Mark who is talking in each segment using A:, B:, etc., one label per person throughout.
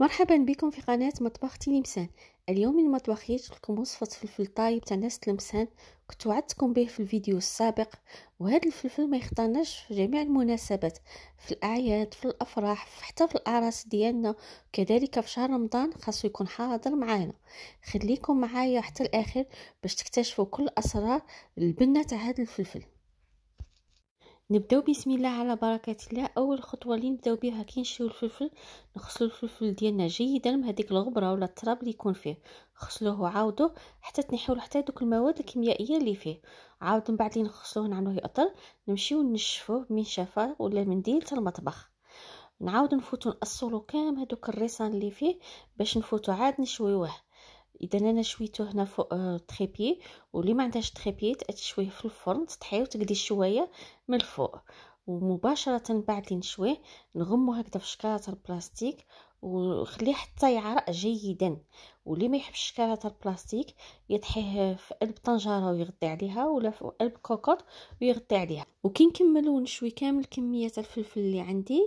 A: مرحبا بكم في قناة مطبخ تلمسان اليوم المطبخ لكم وصفة فلفل طايب تاع ناس تلمسان كنت وعدتكم به في الفيديو السابق وهذا الفلفل ما يختارناش في جميع المناسبات في الأعياد في الأفراح حتى في الأعراس ديالنا كذلك في شهر رمضان خاصو يكون حاضر معانا خليكم معايا حتى الآخر باش تكتشفوا كل أسرار البنة تاع هذا الفلفل نبداو بسم الله على بركه الله اول خطوه اللي نبداو بها كي نشريو الفلفل نغسلو الفلفل ديالنا جيدا من هذيك الغبره ولا التراب اللي يكون فيه نغسلوه وعاودوه حتى تنحيو حتى دوك المواد الكيميائيه اللي فيه عاود من بعد نغسلوه نعملوه يأطر نمشيو نشفوه بمنشفه ولا منديل حتى المطبخ نعاود نفوتو نأصلو كامل هذوك الريسان اللي فيه باش نفوتو عاد نشويوه اذا انا شويته هنا فوق آه، تريبي واللي ما عندهاش تريبي تشويه في الفرن تطحيه وتقدي شويه من الفوق ومباشره بعد اللي نشويه نغمو هكذا في شكاره البلاستيك وخليه حتى يعرق جيدا واللي ما يحبش الشكلاطه البلاستيك يطحيه في قلب طنجره ويغطي عليها ولا في قلب كوكوط ويغطي عليها وكي نكملو نشوي كامل كميه الفلفل اللي عندي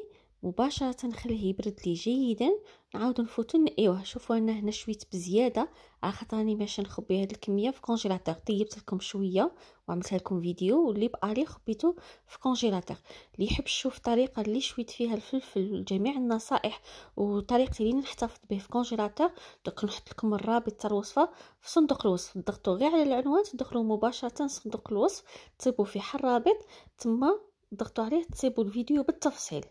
A: مباشرة نخليه يبرد لي جيدا نعاود نفوتو نقيوه شوفوا انا هنا شويت بزياده على خاطرني باش نخبي هاد الكميه في كونجيلاتور طيبت لكم شويه وعملت لكم فيديو واللي بقالي خبيتو في كونجيلاتور اللي يحب يشوف الطريقه اللي شويت فيها الفلفل جميع النصائح وطريقتي اللي نحتفظ به في كونجيلاتور دوك نحط لكم الرابط تاع الوصفه في صندوق الوصف ضغطوا غير على العنوان تدخلوا مباشره صندوق الوصف تصيبوا حل رابط تما ضغطوا عليه تصيبوا الفيديو بالتفصيل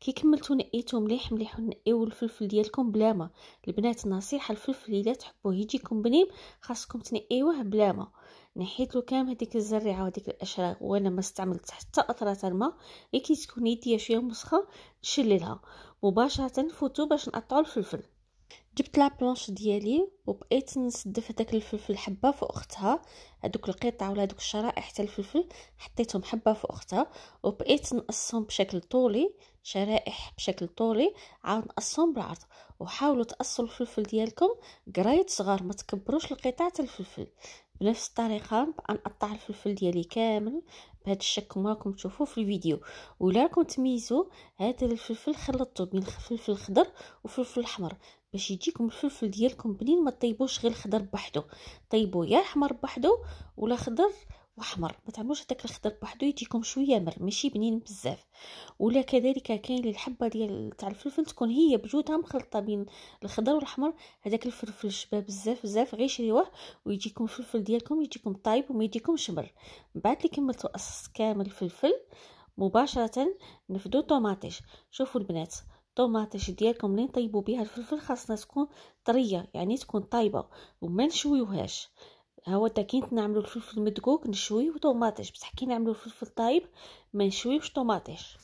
A: كي كملتوا نقيتو مليح مليح نقيو الفلفل ديالكم بلا ما البنات نصيحه الفلفل الا تحبوه يجيكم بنين خاصكم تنقيوه ما نحيت له كامل هذيك الزريعه وهذيك الاشراق وانا ما استعملت حتى قطره الماء غير كي تكون يديا شويه مسخه نشللها مباشره فوتو باش نقطعوا الفلفل جبت لا بلونش ديالي وبقيت نسدف هذاك الفلفل حبه فوق اختها هذوك القطع ولا هذوك الشرائح تاع الفلفل حطيتهم حبه فوق اختها وبقيت نقصهم بشكل طولي شرائح بشكل طولي عاود نقصهم بالعرض وحاولوا تقصوا الفلفل ديالكم قرايت صغار ما تكبروش القطع تاع الفلفل بنفس الطريقه نبقى نقطع الفلفل ديالي كامل بهذا الشكل كما راكم تشوفوا في الفيديو ولا راكم تميزوا هذا الفلفل خلطته بين الفلفل الخضر وفلفل الاحمر باش يجيكم الفلفل ديالكم بنين ما تطيبوش غير خضر بوحدو طيبو يا احمر بوحدو ولا خضر واحمر ما تعملوش هذاك الخضر بوحدو يجيكم شويه مر ماشي بنين بزاف ولا كذلك كاين الحبه ديال تاع الفلفل تكون هي بجودها مخلطه بين الخضر والاحمر هذاك الفلفل شباب بزاف بزاف غير شريوه ويجيكم الفلفل ديالكم يجيكم طايب وما يجيكمش مر بعد اللي كملتوا كامل الفلفل مباشره نفدو طوماطيش شوفوا البنات الطوماطيش ديالكم اللي نطيبوا بها الفلفل خاصنا تكون طريه يعني تكون طايبه وما نشويوهاش ها هو كي نعملو الفلفل مدقوق نشويو طوماطيش بصح كي نعملو الفلفل طايب ما نشويوش طوماطيش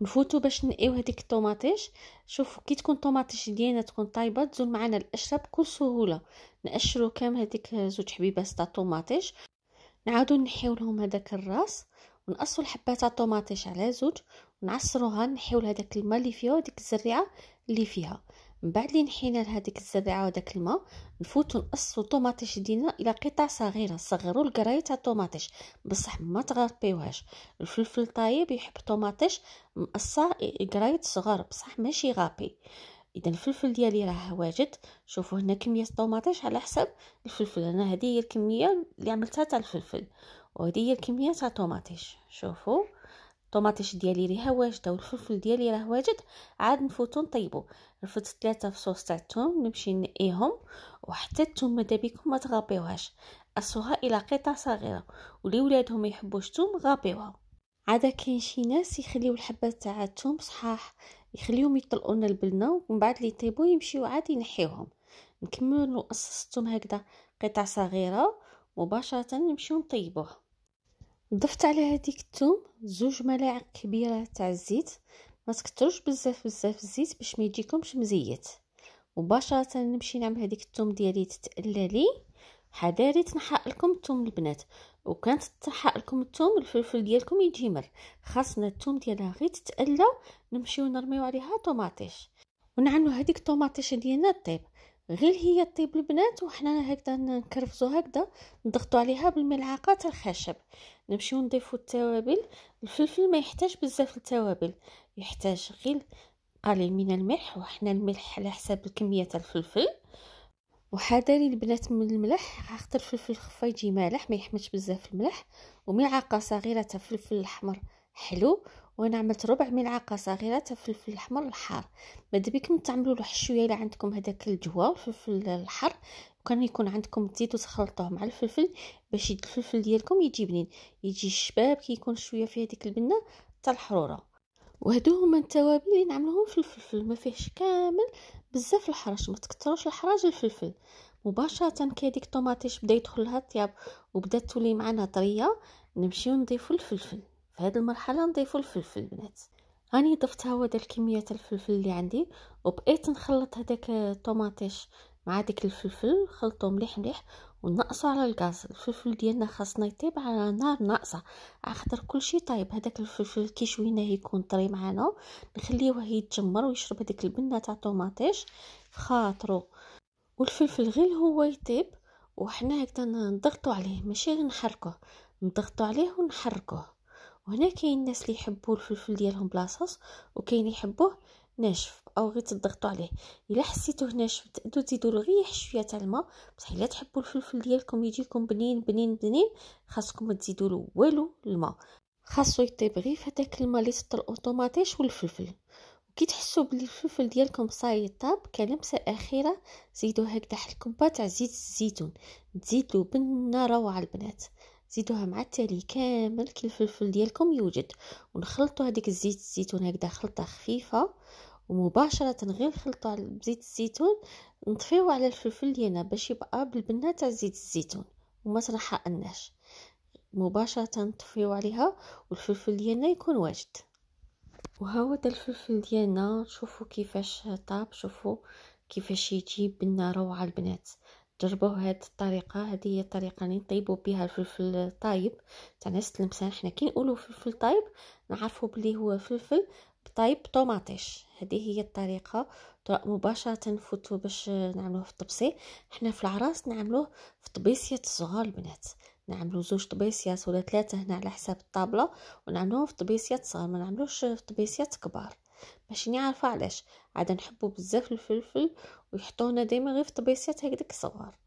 A: نفوتو باش نقيو هذيك الطوماطيش شوفوا كي تكون الطوماطيش ديالنا تكون طايبه تزول معنا القشره بكل سهوله نقشروا كام هذيك زوج حبيبات تاع الطوماطيش نعاودو نحيو لهم هذاك الراس ونقصوا الحبات تاع الطوماطيش على زوج نعصروها نحيو هذاك الماء اللي فيها وديك الزريعه اللي فيها من بعد اللي نحينا لهذيك الزريعه وداك الماء نفوتو نقصو الطوماطيش ديالنا الى قطع صغيره صغروا الكرايه تاع الطوماطيش بصح ما تغربيوهاش الفلفل طايب يحب الطوماطيش مقصى كرايه صغار بصح ماشي غابي اذا الفلفل ديالي راه واجد شوفوا هنا كميه الطوماطيش على حسب الفلفل انا هذه هي الكميه اللي عملتها تاع الفلفل وهذه هي الكميه تاع الطوماطيش شوفوا الطوماطيش ديالي راه واجده والفلفل ديالي راه واجد عاد نفوتو نطيبو رفدت ثلاثه في صوص تاع الثوم نمشي نقيهم وحتى الثوم مادا بكم ما تغابيوهاش قصوها الى قطع صغيره ولي ولادهم ما يحبوش الثوم غابيوها عاد كاين شي ناس يخليو الحبات تاع الثوم صحاح يخليهم يطلقوا لنا البلنه ومن بعد اللي يطيبوا يمشيو عاد ينحيوهم نكملوا قصص الثوم هكذا قطع صغيره مباشره نمشيو نطيبوه ضفت على هذيك الثوم زوج ملاعق كبيره تاع الزيت ما تكثروش بزاف بزاف الزيت باش ما يجيكمش مزيت مباشره نمشي نعمل هذيك الثوم ديالي تتقلى لي حذاري تنحق لكم الثوم البنات وكان تنحق لكم الثوم الفلفل ديالكم يجي مر خاصنا الثوم ديالها غير تتقلى نمشيو نرميو عليها طوماطيش ونعنو هذيك الطوماطيش ديالنا طيب غير هي طيب البنات وحنا هكذا نكرفزو هكذا نضغطو عليها بالملعقه تاع الخشب نمشيو نضيفو التوابل الفلفل ما يحتاج بزاف التوابل يحتاج غير قليل من الملح وحنا الملح على حساب الكميه تاع الفلفل وحذري البنات من الملح خاطر الفلفل الخفا يجي مالح ما يحملش بزاف الملح وملعقه صغيره تاع فلفل احمر حلو وانا عملت ربع ملعقه صغيره تاع الفلفل الاحمر الحار ماذا بكم تعملوا له حشويه الا عندكم هذاك الجوا الفلفل الحار وكان يكون عندكم الزيت وتخلطوه مع الفلفل باش الفلفل ديالكم يجي بنين يجي الشباب كيكون كي شويه فيه هذيك البنه تاع الحروره وهادو هما التوابل اللي نعملوهم في الفلفل ما فيهش كامل بزاف الحرج ما تكثروش الحراج الفلفل مباشره كي هذيك الطوماطيش بدا يدخل لها الطياب وبدات تولي معنا طريه نمشيو نضيفو الفلفل في هذه المرحله نضيف الفلفل البنات هاني ضفت هو هذا الكميه الفلفل اللي عندي وبقيت نخلط هذاك الطوماطيش مع ديك الفلفل خلطو مليح مليح ونقصوا على الغاز الفلفل ديالنا خاصنا يطيب على نار ناقصه خاطر كلشي طايب هذاك الفلفل كي شويناه يكون طري معنا نخليوه يتجمر ويشرب هذيك البنه تاع الطوماطيش خاطرو والفلفل غير هو يطيب وحنا هكذا نضغطوا عليه ماشي نحركوه نضغطوا عليه ونحركوه وهنا كاين الناس اللي يحبوا الفلفل ديالهم بلاصص وكاين يحبوه ناشف او غير تضغطوا عليه الا حسيتوه ناشف تقدروا تزيدوا له غير شويه تاع الماء بصح الا تحبوا الفلفل ديالكم يجيكم بنين بنين بنين خاصكم تزيدوا له والو الماء خاصو يطيب غير فداك الماء اللي تطر اوتوماتيش والفلفل كي تحسوا بلي الفلفل ديالكم صاي طاب كلمسه اخيره زيدوا هكذا حل كوبا تاع زيت الزيتون تزيدوا بالنار روعه البنات زيدوها مع التالي كامل كي الفلفل ديالكم يوجد ونخلطوا هذيك الزيت الزيتون هكذا خلطه خفيفه ومباشره غير نخلطوا بزيت الزيتون نطفيوه على الفلفل ديالنا باش يبقى بالبنه تاع زيت الزيتون وما تنحقناش مباشره نطفيو عليها والفلفل ديالنا يكون واجد وها هو الفلفل ديالنا شوفوا كيفاش طاب شوفوا كيفاش يجي بنه روعه البنات جربوا هاد الطريقه هذه هي الطريقه اللي نطيبو بها الفلفل طايب تاع ناس تلمسان حنا كي نقولو فلفل طايب نعرفو بلي هو فلفل طايب طوماطيش هذه هي الطريقه مباشره نفوتو باش نعملوه في الطبسي حنا في العراس نعملوه في طبيسيه الصغار البنات نعملو زوج طبيسيات ولا ثلاثه هنا على حساب الطابله ونعملوهم في طبيسيات صغار ما نعملوش في طبيسيات كبار باش نعرف علاش عاد نحبوا بزاف الفلفل ويحطونا ديما غير في طبيسات هكذاك صغار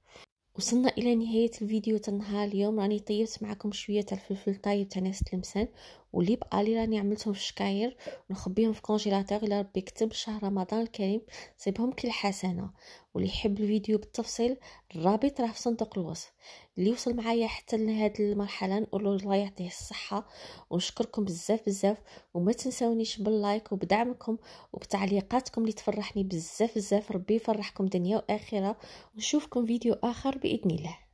A: وصلنا الى نهايه الفيديو تاع اليوم راني طيبت معكم شويه تاع الفلفل طايب تاع ناس تلمسان واللي بقى لي راني عملتهم في الشكاير ونخبيهم في كونجيلاتور الى ربي كتب شهر رمضان الكريم كل حسنه واللي يحب الفيديو بالتفصيل الرابط راه في صندوق الوصف اللي وصل معايا حتى لهاد المرحله نقول له الله يعطيه الصحه ونشكركم بزاف بزاف وما تنساونيش باللايك وبدعمكم وبتعليقاتكم اللي تفرحني بزاف بزاف ربي يفرحكم دنيا واخره ونشوفكم فيديو اخر باذن الله